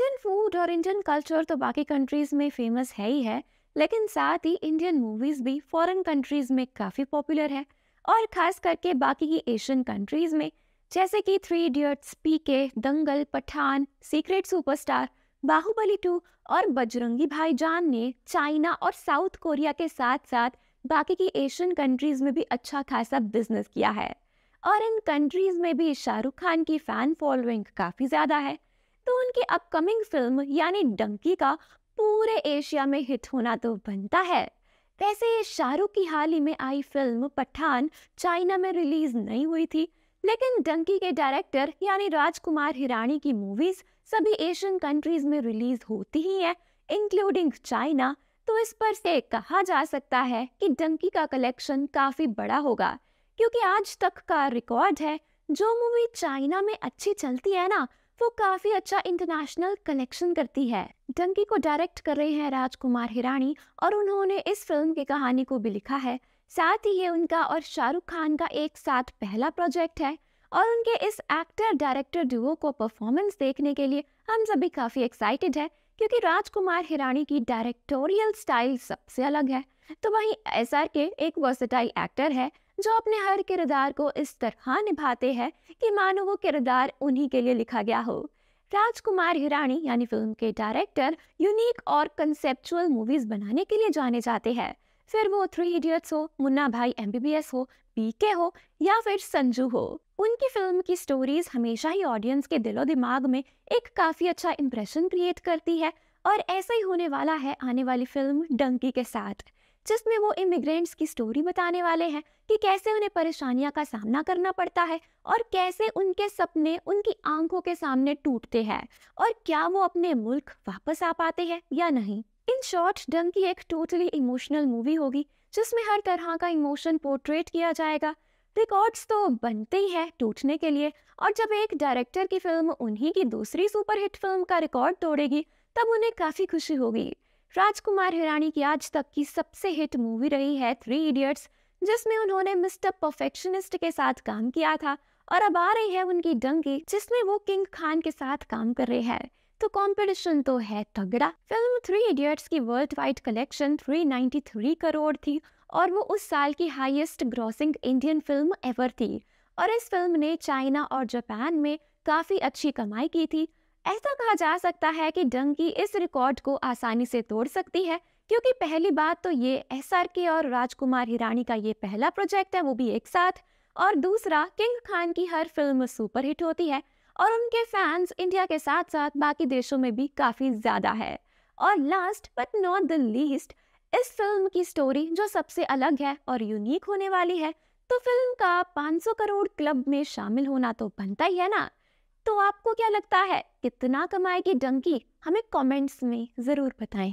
Indian food और Indian culture तो बाकी कंट्रीज में फेमस है ही है लेकिन साथ ही इंडियन मूवीज़ भी फॉरेन कंट्रीज़ में काफ़ी पॉपुलर है और ख़ास करके बाकी की एशियन कंट्रीज़ में जैसे कि three idiots P K Dangal Pathaan secret superstar Baahubali two और बजरंगी भाईजान ने चाइना और साउथ कोरिया के साथ साथ बाकी की एशियन कंट्रीज़ में भी अच्छा खासा बिजनेस किया है और इन कंट्रीज़ में भी शाहरुख खान की फ़ैन फॉलोइंग काफ़ी ज़्यादा है तो उनकी अपकमिंग फिल्म यानी डंकी का पूरे एशिया में हिट होना तो बनता है वैसे शाहरुख की हाल ही में आई फिल्म पठान चाइना में रिलीज नहीं हुई थी लेकिन डंकी के डायरेक्टर यानी राजकुमार हिरानी की मूवीज सभी एशियन कंट्रीज में रिलीज होती ही है इंक्लूडिंग चाइना तो इस पर से कहा जा सकता है कि डंकी का कलेक्शन काफी बड़ा होगा क्योंकि आज तक का रिकॉर्ड है जो मूवी चाइना में अच्छी चलती है ना वो काफी अच्छा इंटरनेशनल कनेक्शन करती है डंकी को डायरेक्ट कर रहे हैं राजकुमार हिरानी और उन्होंने इस फिल्म की कहानी को भी लिखा है साथ ही ये उनका और शाहरुख खान का एक साथ पहला प्रोजेक्ट है और उनके इस एक्टर डायरेक्टर डुओ को परफॉर्मेंस देखने के लिए हम सभी काफ़ी एक्साइटेड है क्योंकि राजकुमार हिरानी की डायरेक्टोरियल स्टाइल सबसे अलग है तो वही एस के एक वर्सेटाइल एक्टर है जो अपने हर किरदार को इस तरह निभाते हैं कि मानो वो किरदार उन्हीं के लिए लिखा गया हो राजकुमार हिरानी यानी फिल्म के डायरेक्टर यूनिक और कंसेप्चुअल मूवीज बनाने के लिए जाने जाते हैं फिर वो थ्री इडियट्स हो मुन्ना भाई एम हो बीके हो या फिर संजू हो उनकी फिल्म की स्टोरीज हमेशा ही ऑडियंस के दिलो दिमाग में एक काफ़ी अच्छा इम्प्रेशन क्रिएट करती है और ऐसा ही होने वाला है आने वाली फिल्म डंकी के साथ जिसमें वो इमिग्रेंट्स की स्टोरी बताने वाले हैं कि कैसे उन्हें परेशानियां का सामना करना पड़ता है और कैसे उनके सपने उनकी आंखों के सामने टूटते हैं और क्या वो अपने मुल्क वापस आ पाते हैं या नहीं इन शॉर्ट डंग की एक टोटली इमोशनल मूवी होगी जिसमें हर तरह का इमोशन पोर्ट्रेट किया जाएगा रिकॉर्ड्स तो बनते ही हैं टूटने के लिए और जब एक डायरेक्टर की फिल्म उन्हीं की दूसरी सुपरहिट फिल्म का रिकॉर्ड तोड़ेगी तब उन्हें काफ़ी खुशी होगी राजकुमार हिरानी की आज तक की सबसे हिट मूवी रही है थ्री इडियट्स जिसमें उन्होंने मिस्टर परफेक्शनिस्ट के साथ काम किया था और अब आ रही है उनकी डंकी जिसमें वो किंग खान के साथ काम कर रहे हैं तो कंपटीशन तो है तगड़ा फिल्म थ्री इडियट्स की वर्ल्ड वाइड कलेक्शन 393 करोड़ थी और वो उस साल की हाईएस्ट ग्रॉसिंग इंडियन फिल्म एवर थी और इस फिल्म ने चाइना और जापान में काफ़ी अच्छी कमाई की थी ऐसा कहा जा सकता है कि डंकी इस रिकॉर्ड को आसानी से तोड़ सकती है क्योंकि पहली बात तो ये एस आर के और राजकुमार हिरानी का ये पहला प्रोजेक्ट है वो भी एक साथ और दूसरा किंग खान की हर फिल्म सुपरहिट होती है और उनके फैंस इंडिया के साथ साथ बाकी देशों में भी काफ़ी ज़्यादा है और last but not the least इस फिल्म की स्टोरी जो सबसे अलग है और यूनिक होने वाली है तो फिल्म का 500 करोड़ क्लब में शामिल होना तो बनता ही है ना तो आपको क्या लगता है कितना कमाएगी डंकी हमें कमेंट्स में ज़रूर बताएं